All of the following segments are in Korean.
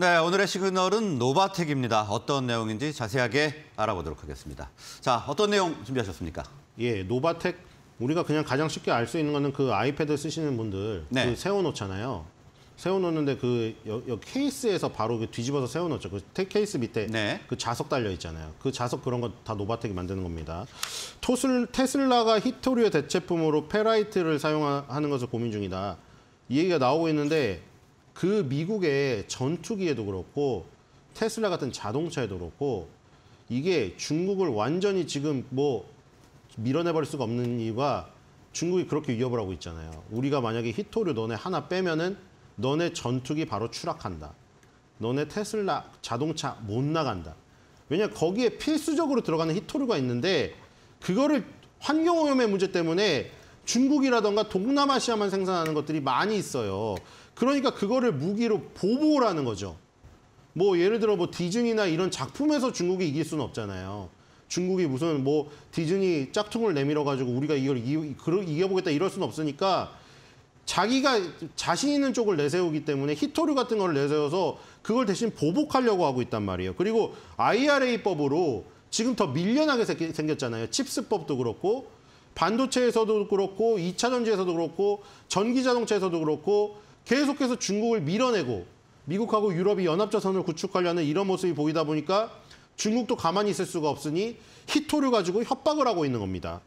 네, 오늘의 시그널은 노바텍입니다. 어떤 내용인지 자세하게 알아보도록 하겠습니다. 자, 어떤 내용 준비하셨습니까? 예, 노바텍 우리가 그냥 가장 쉽게 알 수 있는 거는 그 아이패드 쓰시는 분들 네. 그 세워놓잖아요. 세워놓는데 그 여, 여 케이스에서 바로 그 뒤집어서 세워놓죠. 그 케이스 밑에 네. 그 자석 달려 있잖아요. 그 자석 그런 거 다 노바텍이 만드는 겁니다. 토슬, 테슬라가 히토리의 대체품으로 페라이트를 사용하는 것을 고민 중이다. 이 얘기가 나오고 있는데 그 미국의 전투기에도 그렇고 테슬라 같은 자동차에도 그렇고 이게 중국을 완전히 지금 뭐 밀어내버릴 수가 없는 이유가 중국이 그렇게 위협을 하고 있잖아요. 우리가 만약에 히토류 너네 하나 빼면은 너네 전투기 바로 추락한다. 너네 테슬라 자동차 못 나간다. 왜냐 거기에 필수적으로 들어가는 히토류가 있는데 그거를 환경오염의 문제 때문에 중국이라던가 동남아시아만 생산하는 것들이 많이 있어요. 그러니까 그거를 무기로 보보라는 거죠. 뭐 예를 들어 뭐 디즈니나 이런 작품에서 중국이 이길 수는 없잖아요. 중국이 무슨 뭐 디즈니 짝퉁을 내밀어 가지고 우리가 이걸 이, 이겨보겠다 이럴 수는 없으니까 자기가 자신 있는 쪽을 내세우기 때문에 히토류 같은 걸 내세워서 그걸 대신 보복하려고 하고 있단 말이에요. 그리고 IRA법으로 지금 더 밀려나게 생겼잖아요. 칩스법도 그렇고 반도체에서도 그렇고 2차 전지에서도 그렇고 전기 자동차에서도 그렇고 계속해서 중국을 밀어내고 미국하고 유럽이 연합자산을 구축하려는 이런 모습이 보이다 보니까 중국도 가만히 있을 수가 없으니 히토를 가지고 협박을 하고 있는 겁니다.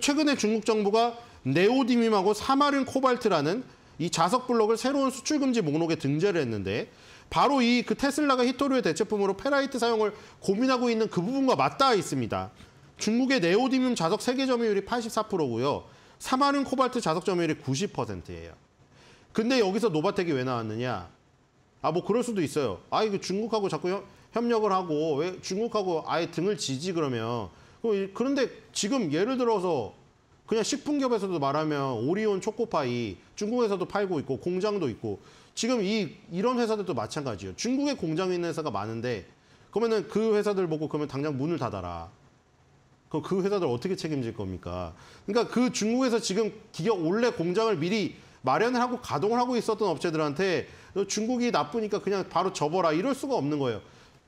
최근에 중국 정부가 네오디뮴하고 사마른 코발트라는 이 자석 블록을 새로운 수출 금지 목록에 등재를 했는데 바로 이 그 테슬라가 히토류의 대체품으로 페라이트 사용을 고민하고 있는 그 부분과 맞닿아 있습니다. 중국의 네오디뮴 자석 세계 점유율이 84%고요. 사마른 코발트 자석 점유율이 90%예요. 근데 여기서 노바텍이 왜 나왔느냐? 아, 뭐 그럴 수도 있어요. 아, 이거 중국하고 자꾸 협력을 하고 왜 중국하고 아예 등을 지지 그러면. 그런데 지금 예를 들어서 그냥 식품기업에서도 말하면 오리온 초코파이 중국에서도 팔고 있고 공장도 있고 지금 이 이런 회사들도 마찬가지예요. 중국에 공장이 있는 회사가 많은데 그러면그 회사들 보고 그러면 당장 문을 닫아라. 그럼 그 회사들 어떻게 책임질 겁니까? 그러니까 그 중국에서 지금 기업 원래 공장을 미리 마련을 하고 가동을 하고 있었던 업체들한테 중국이 나쁘니까 그냥 바로 접어라 이럴 수가 없는 거예요.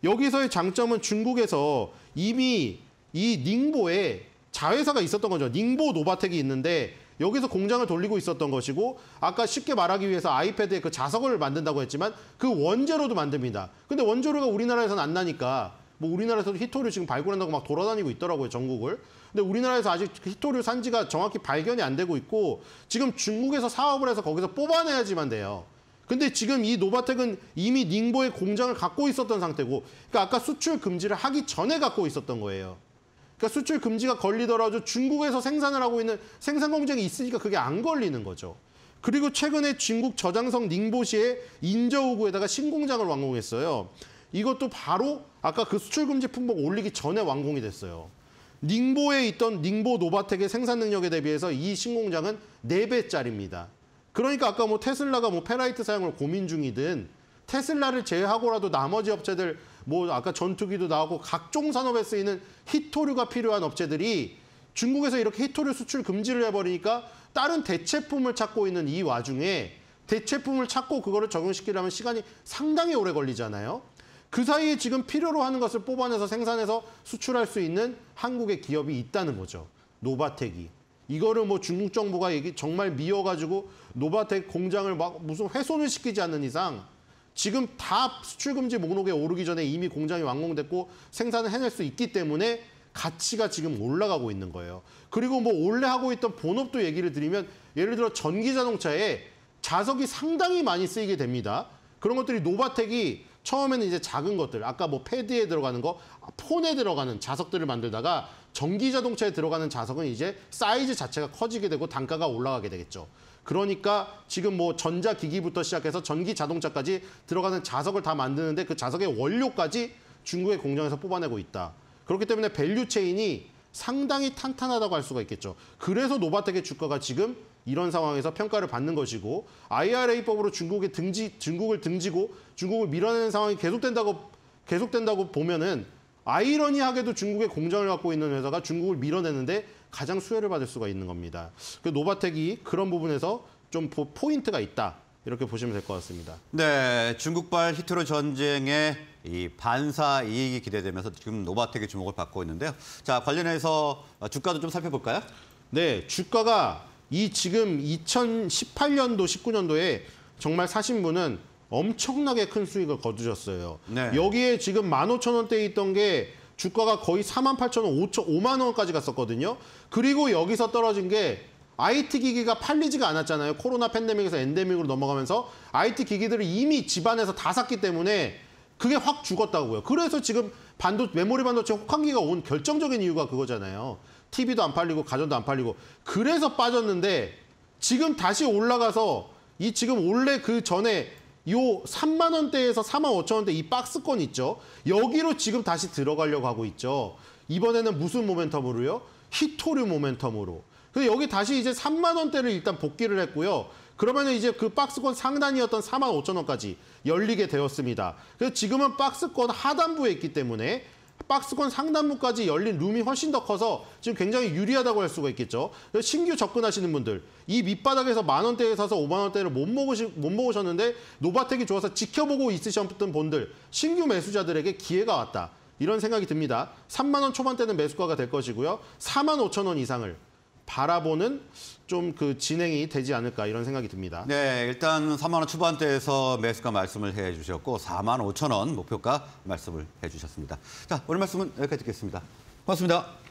여기서의 장점은 중국에서 이미 이 닝보에 자회사가 있었던 거죠. 닝보 노바텍이 있는데 여기서 공장을 돌리고 있었던 것이고 아까 쉽게 말하기 위해서 아이패드에 그 자석을 만든다고 했지만 그 원재료도 만듭니다. 근데 원재료가 우리나라에서는 안 나니까 뭐 우리나라에서도 히토를 지금 발굴한다고 막 돌아다니고 있더라고요. 전국을. 근데 우리나라에서 아직 희토류 그 산지가 정확히 발견이 안 되고 있고 지금 중국에서 사업을 해서 거기서 뽑아내야지만 돼요. 근데 지금 이 노바텍은 이미 닝보의 공장을 갖고 있었던 상태고 그러니까 아까 수출 금지를 하기 전에 갖고 있었던 거예요. 그러니까 수출 금지가 걸리더라도 중국에서 생산을 하고 있는 생산 공장이 있으니까 그게 안 걸리는 거죠. 그리고 최근에 중국 저장성 닝보시의 인저우구에다가 신공장을 완공했어요. 이것도 바로 아까 그 수출 금지 품목 올리기 전에 완공이 됐어요. 닝보에 있던 닝보 노바텍의 생산 능력에 대비해서 이 신공장은 4배짜리입니다. 그러니까 아까 뭐 테슬라가 뭐 페라이트 사용을 고민 중이든 테슬라를 제외하고라도 나머지 업체들 뭐 아까 전투기도 나오고 각종 산업에 쓰이는 히토류가 필요한 업체들이 중국에서 이렇게 히토류 수출 금지를 해버리니까 다른 대체품을 찾고 있는 이 와중에 대체품을 찾고 그거를 적용시키려면 시간이 상당히 오래 걸리잖아요. 그 사이에 지금 필요로 하는 것을 뽑아내서 생산해서 수출할 수 있는 한국의 기업이 있다는 거죠. 노바텍이. 이거를 뭐 중국 정부가 얘기 정말 미워가지고 노바텍 공장을 막 무슨 훼손을 시키지 않는 이상 지금 다 수출금지 목록에 오르기 전에 이미 공장이 완공됐고 생산을 해낼 수 있기 때문에 가치가 지금 올라가고 있는 거예요. 그리고 뭐 원래 하고 있던 본업도 얘기를 드리면 예를 들어 전기 자동차에 자석이 상당히 많이 쓰이게 됩니다. 그런 것들이 노바텍이 처음에는 이제 작은 것들, 아까 뭐 패드에 들어가는 거, 아, 폰에 들어가는 자석들을 만들다가 전기 자동차에 들어가는 자석은 이제 사이즈 자체가 커지게 되고 단가가 올라가게 되겠죠. 그러니까 지금 뭐 전자기기부터 시작해서 전기 자동차까지 들어가는 자석을 다 만드는데 그 자석의 원료까지 중국의 공장에서 뽑아내고 있다. 그렇기 때문에 밸류 체인이 상당히 탄탄하다고 할 수가 있겠죠. 그래서 노바텍의 주가가 지금 이런 상황에서 평가를 받는 것이고 IRA법으로 중국에 등지 중국을 등지고 중국을 밀어내는 상황이 계속된다고 계속된다고 보면은 아이러니하게도 중국의 공장을 갖고 있는 회사가 중국을 밀어내는데 가장 수혜를 받을 수가 있는 겁니다. 그 노바텍이 그런 부분에서 좀 포인트가 있다. 이렇게 보시면 될 것 같습니다. 네, 중국발 히트로 전쟁의 이 반사 이익이 기대되면서 지금 노바텍의 주목을 받고 있는데요. 자, 관련해서 주가도 좀 살펴볼까요? 네, 주가가 이 지금 2018년도, 19년도에 정말 사신 분은 엄청나게 큰 수익을 거두셨어요. 네. 여기에 지금 15,000원대에 있던 게 주가가 거의 4 8 0 0 0천 5만 원까지 갔었거든요. 그리고 여기서 떨어진 게 IT 기기가 팔리지가 않았잖아요. 코로나 팬데믹에서 엔데믹으로 넘어가면서 IT 기기들을 이미 집안에서 다 샀기 때문에 그게 확 죽었다고요. 그래서 지금 반도 메모리 반도체 혹한기가 온 결정적인 이유가 그거잖아요. TV도 안 팔리고 가전도 안 팔리고 그래서 빠졌는데 지금 다시 올라가서 이 지금 원래 그 전에 요 3만 원대에서 4만 5천 원대 이 박스권 있죠. 여기로 지금 다시 들어가려고 하고 있죠. 이번에는 무슨 모멘텀으로요? 히토류 모멘텀으로. 그래서 여기 다시 이제 3만 원대를 일단 복귀를 했고요. 그러면 이제 그 박스권 상단이었던 4만 5천 원까지 열리게 되었습니다. 그래서 지금은 박스권 하단부에 있기 때문에 박스권 상단부까지 열린 룸이 훨씬 더 커서 지금 굉장히 유리하다고 할 수가 있겠죠. 신규 접근하시는 분들, 이 밑바닥에서 만 원대에 사서 5만 원대를 못, 먹으시, 못 먹으셨는데 노바텍이 좋아서 지켜보고 있으셨던 분들, 신규 매수자들에게 기회가 왔다. 이런 생각이 듭니다. 3만 원 초반대는 매수가가 될 것이고요. 4만 5천 원 이상을 바라보는 좀 그 진행이 되지 않을까 이런 생각이 듭니다. 네, 일단 3만 원 초반대에서 매수가 말씀을 해주셨고 4만 5천 원 목표가 말씀을 해주셨습니다. 자, 오늘 말씀은 여기까지 듣겠습니다. 고맙습니다.